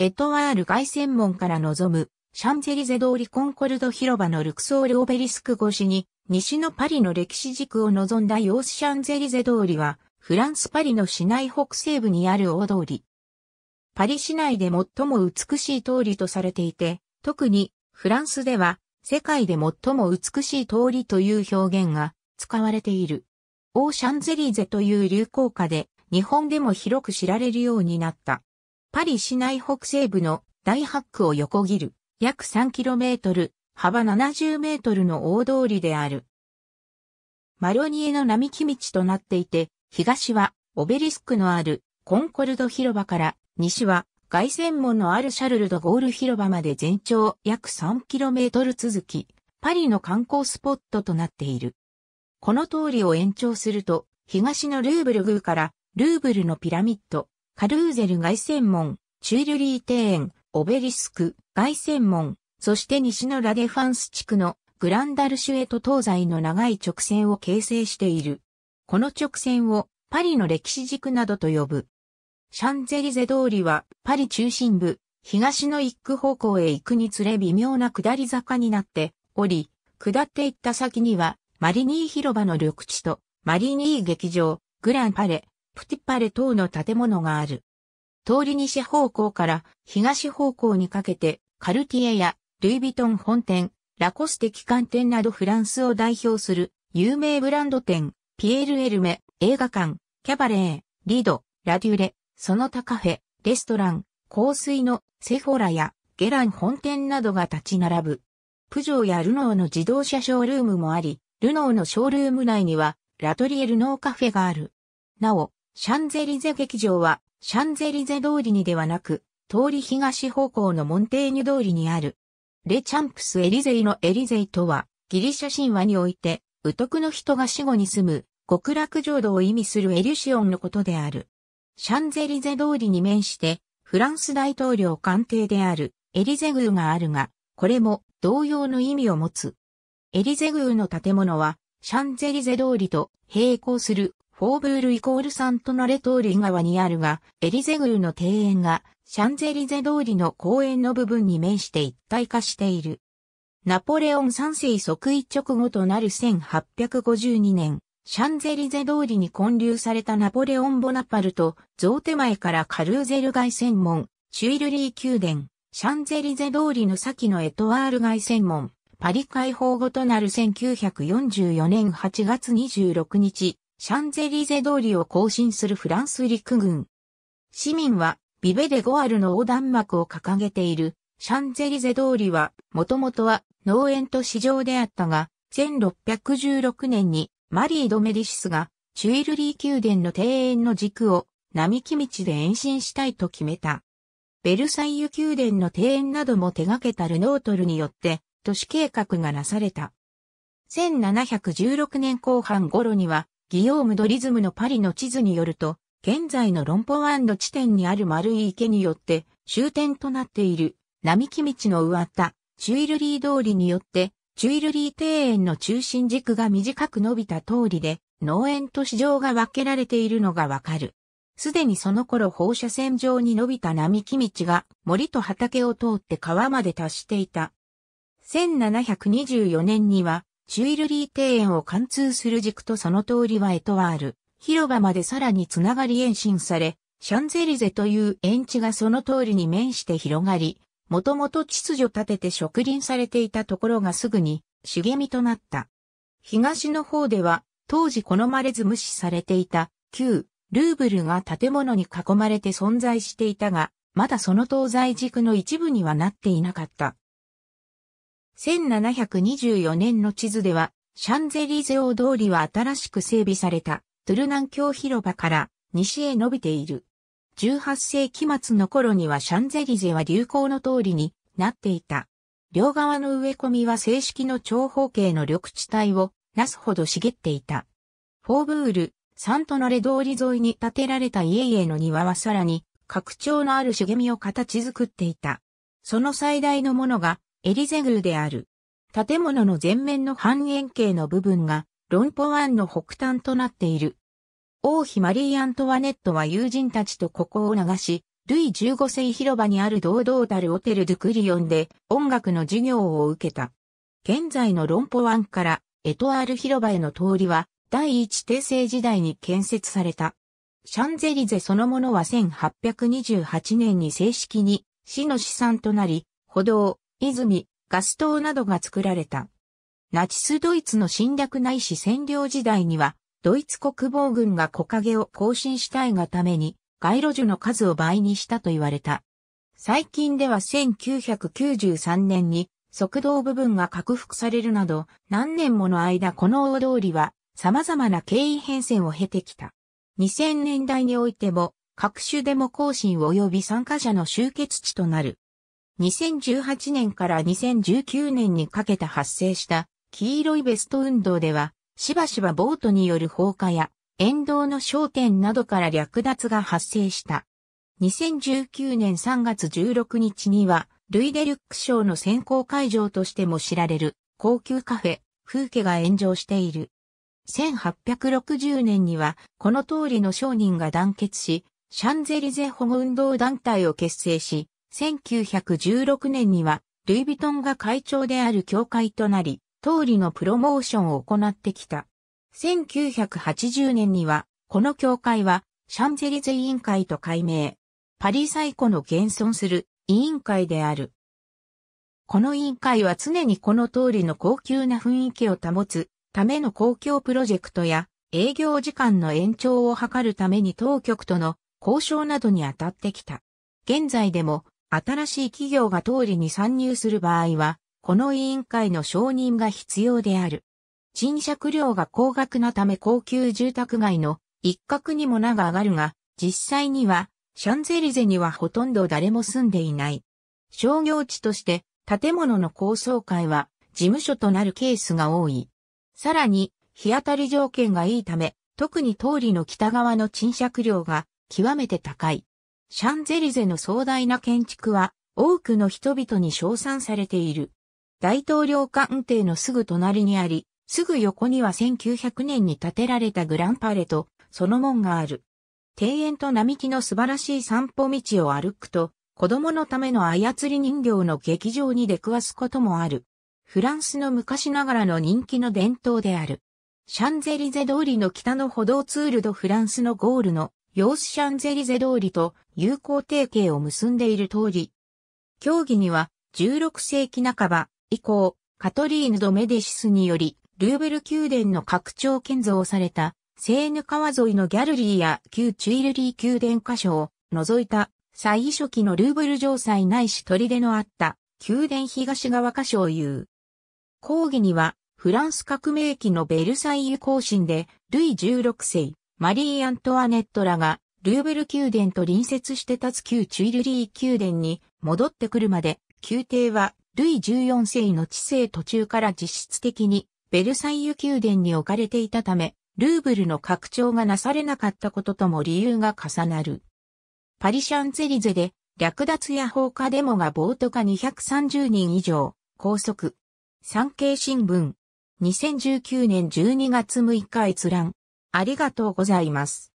エトワール凱旋門から望む、シャンゼリゼ通りコンコルド広場のルクソールオベリスク越しに、西のパリの歴史軸を望んだヨースシャンゼリゼ通りは、フランスパリの市内北西部にある大通り。パリ市内で最も美しい通りとされていて、特にフランスでは世界で最も美しい通りという表現が使われている。オーシャンゼリーゼという流行歌で日本でも広く知られるようになった。パリ市内北西部の大八区を横切る約 3km 幅 70m の大通りである。マロニエの並木道となっていて、東はオベリスクのあるコンコルド広場から西は凱旋門のあるシャルル・ド・ゴール広場まで全長約 3km 続き、パリの観光スポットとなっている。この通りを延長すると、東のルーブル宮からルーブルのピラミッド、カルーゼル外線門、チュイルリー庭園、オベリスク、外線門、そして西のラデファンス地区のグランダルシュへと東西の長い直線を形成している。この直線をパリの歴史軸などと呼ぶ。シャンゼリゼ通りはパリ中心部、東の一区方向へ行くにつれ微妙な下り坂になっており、下って行った先にはマリニー広場の緑地とマリニー劇場、グランパレ、プティパレ等の建物がある。通り西方向から東方向にかけて、カルティエやルイ・ヴィトン本店、ラコステ機関店などフランスを代表する有名ブランド店、ピエール・エルメ、映画館、キャバレー、リド、ラデュレ、その他カフェ、レストラン、香水のセフォラやゲラン本店などが立ち並ぶ。プジョーやルノーの自動車ショールームもあり、ルノーのショールーム内にはラトリエルノーカフェがある。なお、シャンゼリゼ劇場は、シャンゼリゼ通りにではなく、通り東方向のモンテーニュ通りにある。レチャンプス・エリゼイのエリゼイとは、ギリシャ神話において、トクの人が死後に住む、極楽浄土を意味するエリュシオンのことである。シャンゼリゼ通りに面して、フランス大統領官邸であるエリゼ宮があるが、これも同様の意味を持つ。エリゼ宮の建物は、シャンゼリゼ通りと並行するフォーブールイコールサントナレ通り側にあるが、エリゼ宮の庭園が、シャンゼリゼ通りの公園の部分に面して一体化している。ナポレオン三世即位直後となる1852年、シャンゼリゼ通りに建立されたナポレオン・ボナパルト、ゾ手前からカルーゼル外線門、シュイルリー宮殿、シャンゼリゼ通りの先のエトワール外線門、パリ解放後となる1944年8月26日、シャンゼリゼ通りを行進するフランス陸軍。市民は、ビベデ・ゴアルの横断幕を掲げている、シャンゼリゼ通りは、もともとは農園と市場であったが、1616年にマリー・ド・メディシスが、チュイルリー宮殿の庭園の軸を並木道で延伸したいと決めた。ベルサイユ宮殿の庭園なども手掛けたルノートルによって都市計画がなされた。1716年後半頃にはギオーム・ドリズムのパリの地図によると、現在のロンポワンド地点にある丸い池によって終点となっている並木道の上田、ったチュイルリー通りによってチュイルリー庭園の中心軸が短く伸びた通りで農園と市場が分けられているのがわかる。すでにその頃放射線状に伸びた並木道が森と畑を通って川まで達していた。1724年にはシュイルリー庭園を貫通する軸とその通りはエトワール、広場までさらにつながり延伸され、シャンゼリゼという園地がその通りに面して広がり、もともと秩序立てて植林されていたところがすぐに茂みとなった。東の方では、当時好まれず無視されていた旧ルーブルが建物に囲まれて存在していたが、まだその東西軸の一部にはなっていなかった。1724年の地図では、シャンゼリゼオ通りは新しく整備された、トゥルナン橋広場から西へ伸びている。18世紀末の頃にはシャンゼリゼは流行の通りになっていた。両側の植え込みは正式の長方形の緑地帯をなすほど茂っていた。フォーブール、サントナレ通り沿いに建てられた家々の庭はさらに、拡張のある茂みを形作っていた。その最大のものが、エリゼグルである。建物の前面の半円形の部分が、ロンポワンの北端となっている。王妃マリー・アントワネットは友人たちとここを流し、ルイ15世広場にある堂々たるオテル・ドゥ・クリオンで音楽の授業を受けた。現在のロンポワンからエトワール広場への通りは第一帝政時代に建設された。シャンゼリゼそのものは1828年に正式に市の資産となり、歩道、泉、ガス灯などが作られた。ナチスドイツの侵略ないし占領時代には、ドイツ国防軍が木陰を更新したいがために、街路樹の数を倍にしたと言われた。最近では1993年に、側道部分が拡幅されるなど、何年もの間この大通りは、様々な経緯変遷を経てきた。2000年代においても、各種デモ行進及び参加者の集結地となる。2018年から2019年にかけて発生した黄色いベスト運動では、しばしばボートによる放火や、沿道の焦点などから略奪が発生した。2019年3月16日には、ルイデルック賞の選考会場としても知られる高級カフェ、風景が炎上している。1860年には、この通りの商人が団結し、シャンゼリゼ保護運動団体を結成し、1916年には、ルイ・ヴィトンが会長である協会となり、通りのプロモーションを行ってきた。1980年には、この協会は、シャンゼリゼ委員会と改名。パリ最古の現存する委員会である。この委員会は常にこの通りの高級な雰囲気を保つための公共プロジェクトや営業時間の延長を図るために当局との交渉などに当たってきた。現在でも新しい企業が通りに参入する場合は、この委員会の承認が必要である。賃借料が高額なため高級住宅街の一角にも名が上がるが、実際には、シャンゼリゼにはほとんど誰も住んでいない。商業地として建物の高層階は事務所となるケースが多い。さらに日当たり条件がいいため、特に通りの北側の賃借料が極めて高い。シャンゼリゼの壮大な建築は多くの人々に称賛されている。大統領官邸のすぐ隣にあり、すぐ横には1900年に建てられたグランパレとその門がある。庭園と並木の素晴らしい散歩道を歩くと、子供のための操り人形の劇場に出くわすこともある。フランスの昔ながらの人気の伝統である。シャンゼリゼ通りの北の歩道ツールドフランスのゴールのヨースシャンゼリゼ通りと友好提携を結んでいる通り。競技には16世紀半ば以降、カトリーヌ・ド・メディシスにより、ルーブル宮殿の拡張建造された、セーヌ川沿いのギャルリーや旧チュイルリー宮殿箇所を除いた、最初期のルーブル城塞ないし砦のあった宮殿東側箇所を言う。講義にはフランス革命期のベルサイユ行進でルイ16世、マリー・アントワネットらが、ルーブル宮殿と隣接して立つ旧チュイルリー宮殿に戻ってくるまで、宮廷は、ルイ14世の治世途中から実質的に、ベルサイユ宮殿に置かれていたため、ルーブルの拡張がなされなかったこととも理由が重なる。パリシャンゼリゼで、略奪や放火デモが暴徒化230人以上、拘束。産経新聞。2019年12月6日閲覧。ありがとうございます。